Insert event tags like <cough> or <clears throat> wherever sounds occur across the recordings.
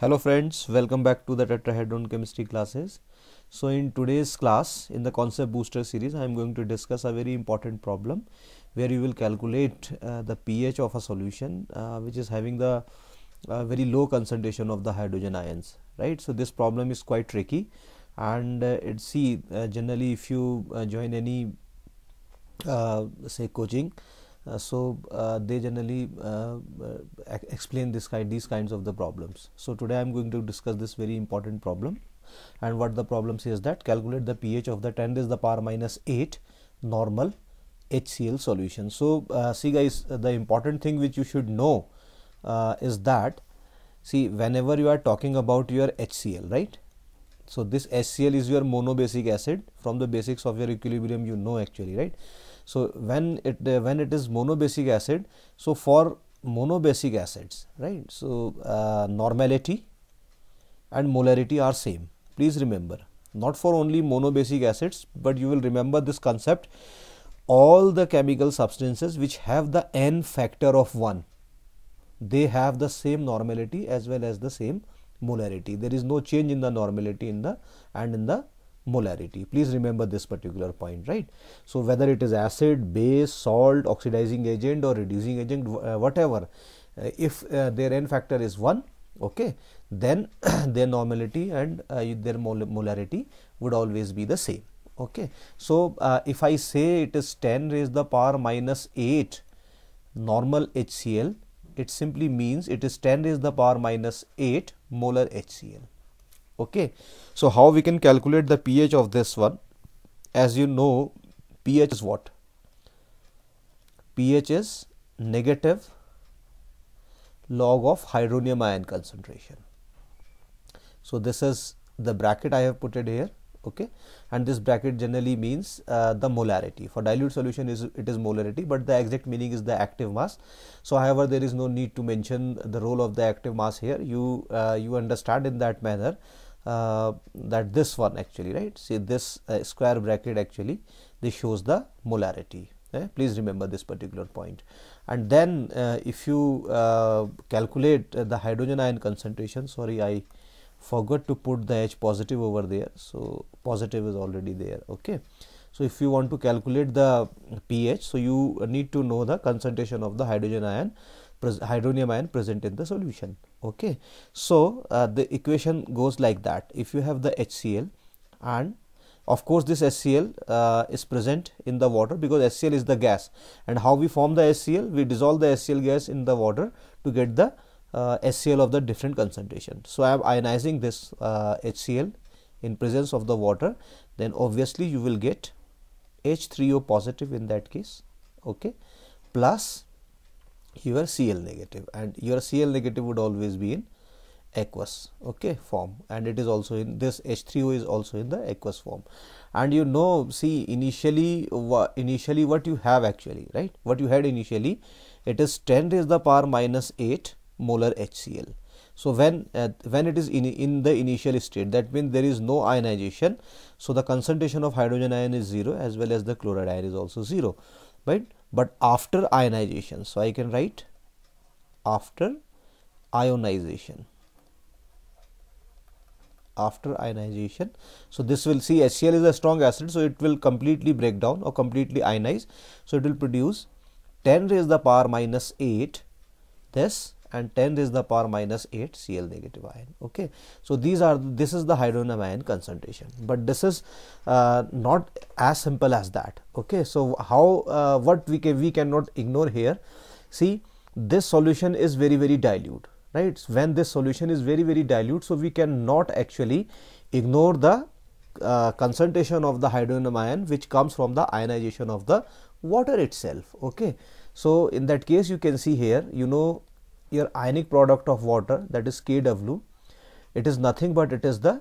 hello friends welcome back to the tetrahedron chemistry classes so in today's class in the concept booster series i am going to discuss a very important problem where you will calculate uh, the ph of a solution uh, which is having the uh, very low concentration of the hydrogen ions right so this problem is quite tricky and uh, it see uh, generally if you uh, join any say coaching uh, so uh, they generally uh, explain this kind these kinds of the problems. So today I am going to discuss this very important problem and what the problem says that calculate the pH of the 10 is the power minus 8 normal HCl solution. So uh, see guys uh, the important thing which you should know uh, is that see whenever you are talking about your HCl right. So this HCl is your monobasic acid from the basics of your equilibrium you know actually right. So, when it uh, when it is monobasic acid, so for monobasic acids, right? So, uh, normality and molarity are same. Please remember, not for only monobasic acids, but you will remember this concept. All the chemical substances which have the n factor of 1, they have the same normality as well as the same molarity. There is no change in the normality in the and in the molarity. Please remember this particular point, right? So, whether it is acid, base, salt, oxidizing agent or reducing agent, uh, whatever, uh, if uh, their n factor is 1, okay, then <coughs> their normality and uh, their molarity would always be the same. Okay. So, uh, if I say it is 10 raised the power minus 8 normal HCl, it simply means it is 10 raised the power minus 8 molar HCl okay so how we can calculate the ph of this one as you know ph is what ph is negative log of hydronium ion concentration so this is the bracket i have put it here okay and this bracket generally means uh, the molarity for dilute solution is it is molarity but the exact meaning is the active mass so however there is no need to mention the role of the active mass here you uh, you understand in that manner uh, that this one actually right see this uh, square bracket actually this shows the molarity eh? please remember this particular point and then uh, if you uh, calculate uh, the hydrogen ion concentration sorry I forgot to put the H positive over there so positive is already there okay so if you want to calculate the pH so you need to know the concentration of the hydrogen ion hydronium ion present in the solution okay so uh, the equation goes like that if you have the HCl and of course this HCl uh, is present in the water because HCl is the gas and how we form the HCl we dissolve the HCl gas in the water to get the uh, HCl of the different concentration so I am ionizing this HCl uh, in presence of the water then obviously you will get H3O positive in that case okay plus you are Cl negative and your Cl negative would always be in aqueous okay form and it is also in this H3O is also in the aqueous form and you know see initially initially what you have actually right what you had initially it is 10 raised the power minus 8 molar HCl so when uh, when it is in, in the initial state that means there is no ionization so the concentration of hydrogen ion is 0 as well as the chloride ion is also 0 right but after ionization. So, I can write after ionization after ionization. So, this will see HCl is a strong acid. So, it will completely break down or completely ionize. So, it will produce 10 raised the power minus 8 this and 10 is the power minus 8 Cl negative ion. Okay. So, these are this is the hydrogen ion concentration, but this is uh, not as simple as that. Okay. So, how uh, what we can we cannot ignore here. See this solution is very very dilute right when this solution is very very dilute. So, we cannot actually ignore the uh, concentration of the hydrogen ion which comes from the ionization of the water itself. Okay. So, in that case you can see here you know your ionic product of water that is kW it is nothing but it is the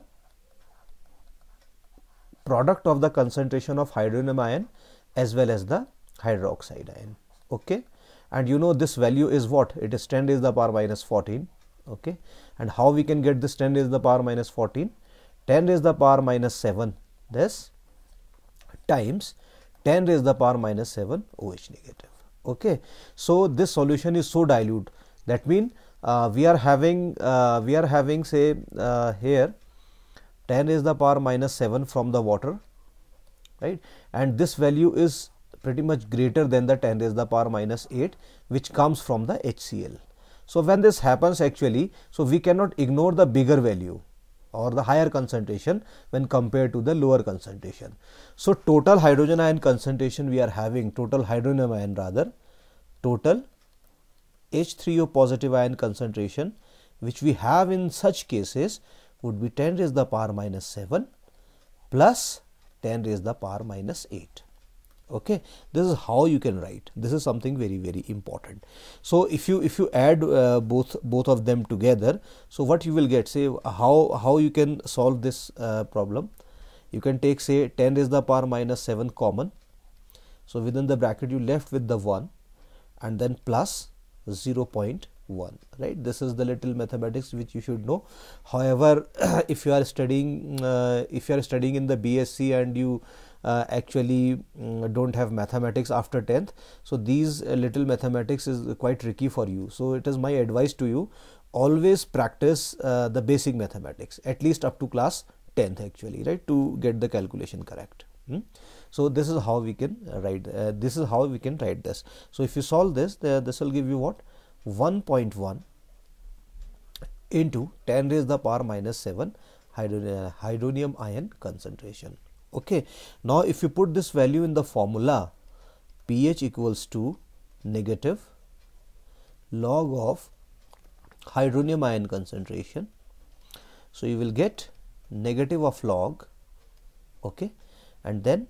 product of the concentration of hydronium ion as well as the hydroxide ion okay and you know this value is what it is 10 raised to the power minus 14 okay and how we can get this 10 raised to the power minus 14 10 raised to the power minus 7 this times 10 raised to the power minus 7 OH negative okay so this solution is so dilute that means uh, we are having uh, we are having say uh, here 10 is the power minus 7 from the water right and this value is pretty much greater than the 10 is the power minus 8 which comes from the HCl. So, when this happens actually so we cannot ignore the bigger value or the higher concentration when compared to the lower concentration. So, total hydrogen ion concentration we are having total hydrogen ion rather total H3O positive ion concentration which we have in such cases would be 10 raised to the power minus 7 plus 10 raised to the power minus 8. Okay, this is how you can write. This is something very very important. So if you if you add uh, both both of them together, so what you will get? Say how how you can solve this uh, problem? You can take say 10 raised to the power minus 7 common. So within the bracket you left with the 1 and then plus 0.1 right this is the little mathematics which you should know however <clears throat> if you are studying uh, if you are studying in the bsc and you uh, actually um, don't have mathematics after 10th so these uh, little mathematics is quite tricky for you so it is my advice to you always practice uh, the basic mathematics at least up to class 10th actually right to get the calculation correct hmm? So this is how we can write. Uh, this is how we can write this. So if you solve this, the, this will give you what 1.1 into 10 raised the power minus 7 hydronium, uh, hydronium ion concentration. Okay. Now if you put this value in the formula, pH equals to negative log of hydronium ion concentration. So you will get negative of log, okay, and then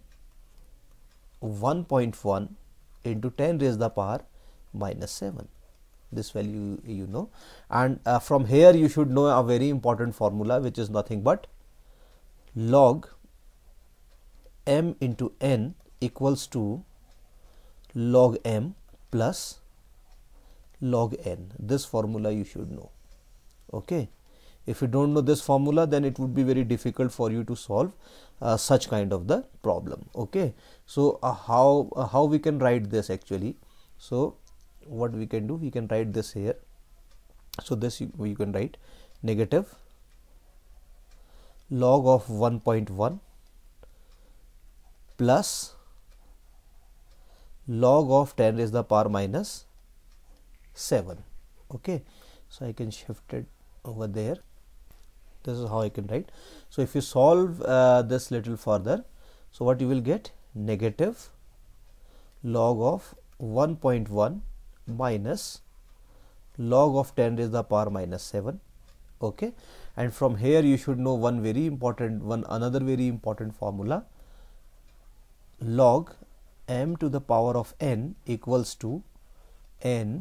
1.1 into 10 raised the power minus 7 this value you know and uh, from here you should know a very important formula which is nothing but log m into n equals to log m plus log n this formula you should know okay if you don't know this formula then it would be very difficult for you to solve uh, such kind of the problem okay so uh, how uh, how we can write this actually so what we can do we can write this here so this you, you can write negative log of 1.1 plus log of 10 raised the power minus 7 okay so i can shift it over there this is how I can write so if you solve uh, this little further so what you will get negative log of 1.1 minus log of 10 raised to the power minus 7 okay and from here you should know one very important one another very important formula log m to the power of n equals to n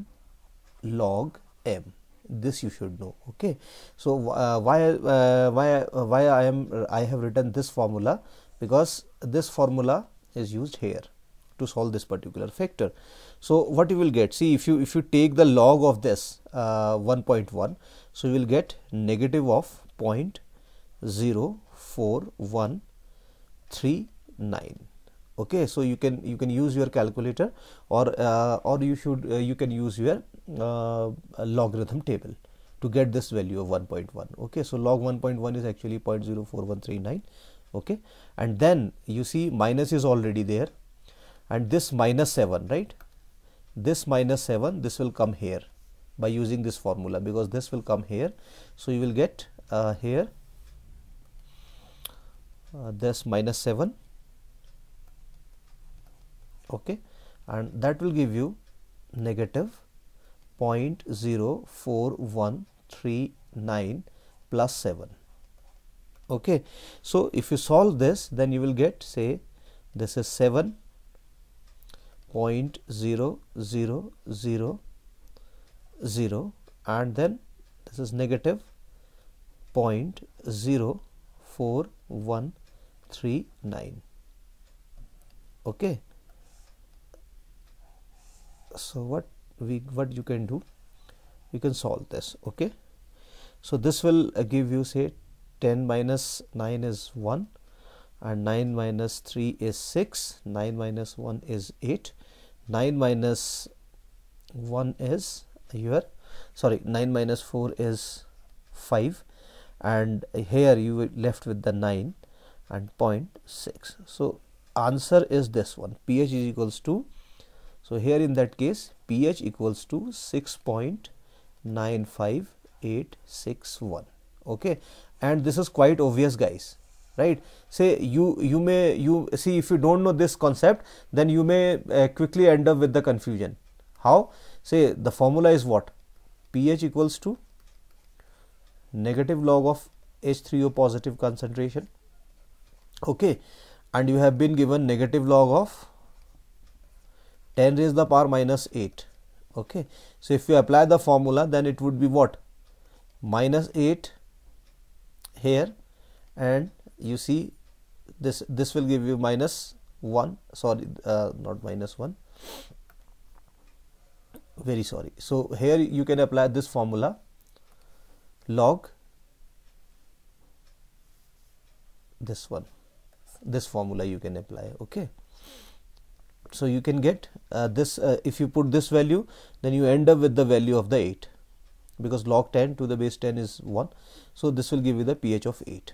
log m this you should know okay so uh, why uh, why uh, why i am i have written this formula because this formula is used here to solve this particular factor so what you will get see if you if you take the log of this uh, 1.1 so you will get negative of 0.04139 okay so you can you can use your calculator or uh, or you should uh, you can use your uh, logarithm table to get this value of 1.1 okay so log 1.1 is actually 0 0.04139 okay and then you see minus is already there and this minus 7 right this minus 7 this will come here by using this formula because this will come here so you will get uh, here uh, this minus 7 okay and that will give you negative 0.04139 plus 7 okay so if you solve this then you will get say this is seven point zero zero zero zero, and then this is negative negative point zero four one three nine. okay so what we what you can do you can solve this okay so this will uh, give you say 10 minus 9 is 1 and 9 minus 3 is 6 9 minus 1 is 8 9 minus 1 is your sorry 9 minus 4 is 5 and here you left with the 9 and 0.6 so answer is this one ph is equals to so, here in that case pH equals to 6.95861 okay and this is quite obvious guys right say you you may you see if you don't know this concept then you may uh, quickly end up with the confusion how say the formula is what pH equals to negative log of H3O positive concentration okay and you have been given negative log of 10 raised the power minus 8 okay so if you apply the formula then it would be what minus 8 here and you see this this will give you minus 1 sorry uh, not minus 1 very sorry so here you can apply this formula log this one this formula you can apply okay so you can get uh, this uh, if you put this value then you end up with the value of the 8 because log 10 to the base 10 is 1. So this will give you the pH of 8.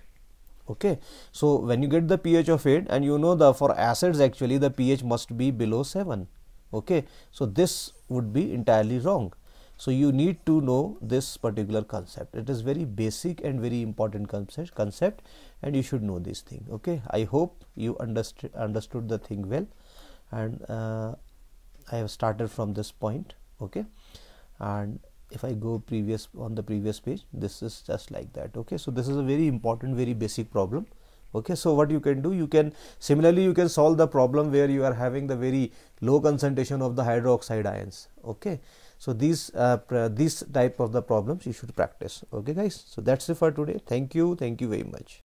Okay. So when you get the pH of 8 and you know the for acids actually the pH must be below 7. Okay. So this would be entirely wrong. So you need to know this particular concept. It is very basic and very important concept concept and you should know this thing. Okay. I hope you understood understood the thing well and uh, I have started from this point okay and if I go previous on the previous page this is just like that okay so this is a very important very basic problem okay so what you can do you can similarly you can solve the problem where you are having the very low concentration of the hydroxide ions okay so these uh, these type of the problems you should practice okay guys so that's it for today thank you thank you very much